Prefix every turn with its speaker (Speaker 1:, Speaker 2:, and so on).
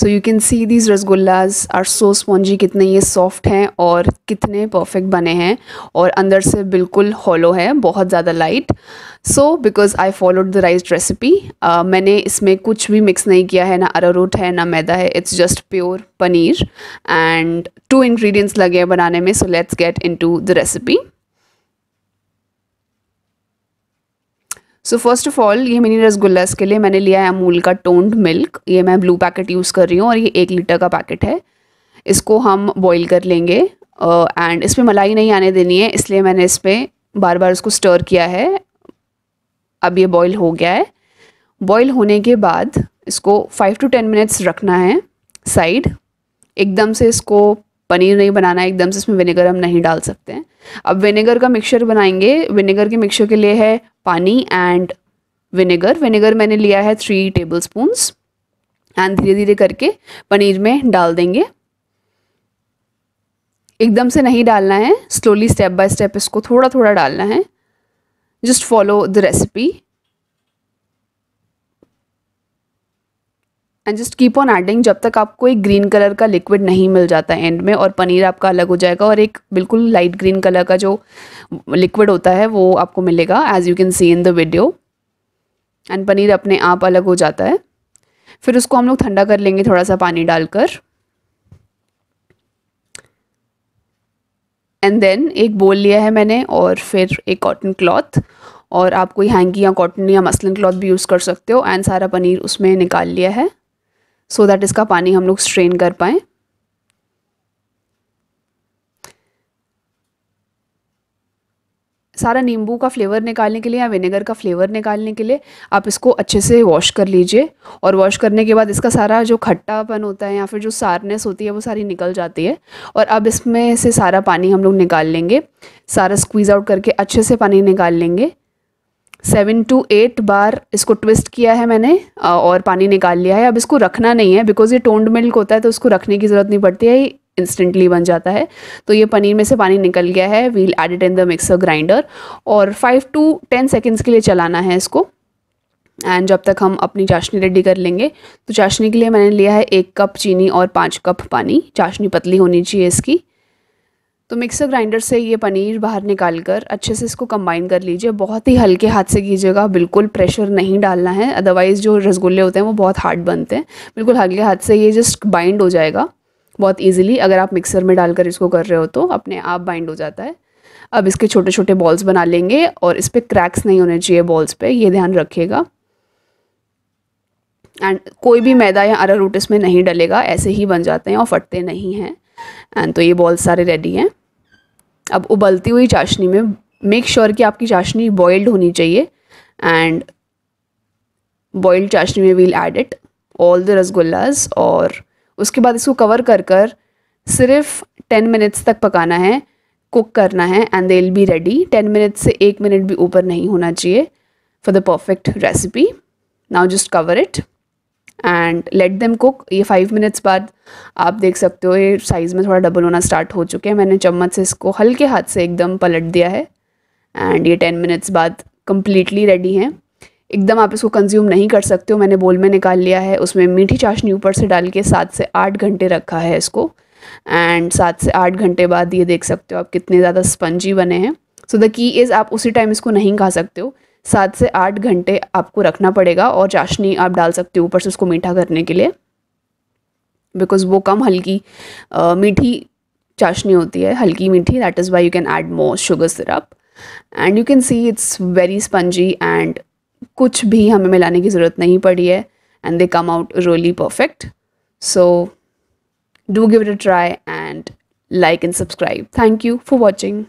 Speaker 1: so you can see these rasgullas are so spongy कितने ये soft हैं और कितने परफेक्ट बने हैं और अंदर से बिल्कुल हॉलो है बहुत ज़्यादा light so because I followed the rice recipe मैंने इसमें कुछ भी मिक्स नहीं किया है ना अरारोट है ना मैदा है it's just pure paneer and two ingredients लगे हैं बनाने में so let's get into the recipe so first of all ये मिनी रसगुल्लास के लिए मैंने लिया है अमूल का टोन्ड मिल्क ये मैं ब्लू पैकेट यूज़ कर रही हूँ और ये एक लीटर का पैकेट है इसको हम बॉईल कर लेंगे एंड uh, इस पर मलाई नहीं आने देनी है इसलिए मैंने इस पर बार बार उसको स्टर किया है अब ये बॉयल हो गया है बॉयल होने के बाद इसको फाइव टू टेन मिनट्स रखना है साइड एकदम से इसको पनीर नहीं बनाना है एकदम से इसमें विनेगर हम नहीं डाल सकते हैं अब विनेगर का मिक्सचर बनाएंगे विनेगर के मिक्सचर के लिए है पानी एंड विनेगर विनेगर मैंने लिया है थ्री टेबल स्पून्स एंड धीरे धीरे करके पनीर में डाल देंगे एकदम से नहीं डालना है स्लोली स्टेप बाय स्टेप इसको थोड़ा थोड़ा डालना है just follow the recipe and just keep on adding जब तक आपको एक ग्रीन कलर का लिक्विड नहीं मिल जाता एंड में और पनीर आपका अलग हो जाएगा और एक बिल्कुल लाइट ग्रीन कलर का जो लिक्विड होता है वो आपको मिलेगा as you can see in the video and paneer अपने आप अलग हो जाता है फिर उसको हम लोग ठंडा कर लेंगे थोड़ा सा पानी डालकर एंड देन एक बोल लिया है मैंने और फिर एक कॉटन क्लॉथ और आप कोई हैंगी या कॉटन या मसलन क्लॉथ भी यूज़ कर सकते हो एंड सारा पनीर उसमें निकाल लिया है सो so दैट इसका पानी हम लोग स्ट्रेन कर पाएँ सारा नींबू का फ्लेवर निकालने के लिए या विनेगर का फ्लेवर निकालने के लिए आप इसको अच्छे से वॉश कर लीजिए और वॉश करने के बाद इसका सारा जो खट्टापन होता है या फिर जो सारनेस होती है वो सारी निकल जाती है और अब इसमें से सारा पानी हम लोग निकाल लेंगे सारा स्क्वीज़ आउट करके अच्छे से पानी निकाल लेंगे सेवन टू एट बार इसको ट्विस्ट किया है मैंने और पानी निकाल लिया है अब इसको रखना नहीं है बिकॉज़ ये टोंड मिल्क होता है तो उसको रखने की ज़रूरत नहीं पड़ती है इंस्टेंटली बन जाता है तो ये पनीर में से पानी निकल गया है we'll add it in the mixer grinder और फाइव टू टेन सेकेंड्स के लिए चलाना है इसको एंड जब तक हम अपनी चाशनी रेडी कर लेंगे तो चाशनी के लिए मैंने लिया है एक कप चीनी और पाँच कप पानी चाशनी पतली होनी चाहिए इसकी तो मिक्सर ग्राइंडर से ये पनीर बाहर निकाल कर अच्छे से इसको कंबाइन कर लीजिए बहुत ही हल्के हाथ से कीजिएगा बिल्कुल प्रेशर नहीं डालना है अदरवाइज़ जो रसगुल्ले होते हैं वो बहुत हार्ड बनते हैं बिल्कुल हल्के हाथ से ये जस्ट बाइंड हो जाएगा बहुत ईजिली अगर आप मिक्सर में डालकर इसको कर रहे हो तो अपने आप बाइंड हो जाता है अब इसके छोटे छोटे बॉल्स बना लेंगे और इस पर क्रैक्स नहीं होने चाहिए बॉल्स पर ये ध्यान रखिएगा एंड कोई भी मैदा या अरा रूट इसमें नहीं डलेगा ऐसे ही बन जाते हैं और फटते नहीं हैं एंड तो ये बॉल्स सारे रेडी हैं अब उबलती हुई चाशनी में मेक श्योर sure कि आपकी चाशनी बॉइल्ड होनी चाहिए एंड बॉइल्ड चाशनी में we'll add it all the rasgullas और उसके बाद इसको कवर कर कर सिर्फ टेन मिनट्स तक पकाना है कुक करना है and they will be ready ten minute से एक मिनट भी ऊपर नहीं होना चाहिए for the perfect recipe now just cover it and let them cook ये फाइव मिनट्स बाद आप देख सकते हो ये साइज़ में थोड़ा डबल होना स्टार्ट हो चुके हैं मैंने चम्मच से इसको हल्के हाथ से एकदम पलट दिया है एंड ये टेन मिनट्स बाद कम्प्लीटली रेडी हैं एकदम आप इसको कंज्यूम नहीं कर सकते हो मैंने बोल में निकाल लिया है उसमें मीठी चाशनी ऊपर से डाल के सात से आठ घंटे रखा है इसको एंड सात से आठ घंटे बाद ये देख सकते हो आप कितने ज़्यादा स्पंजी बने हैं सो द की इज़ आप उसी टाइम इसको नहीं खा सकते हो सात से आठ घंटे आपको रखना पड़ेगा और चाशनी आप डाल सकते हो ऊपर से उसको मीठा करने के लिए बिकॉज वो कम हल्की आ, मीठी चाशनी होती है हल्की मीठी that is why you can add more sugar syrup and you can see it's very spongy and कुछ भी हमें मिलाने की ज़रूरत नहीं पड़ी है and they come out really perfect so do give it a try and like and subscribe thank you for watching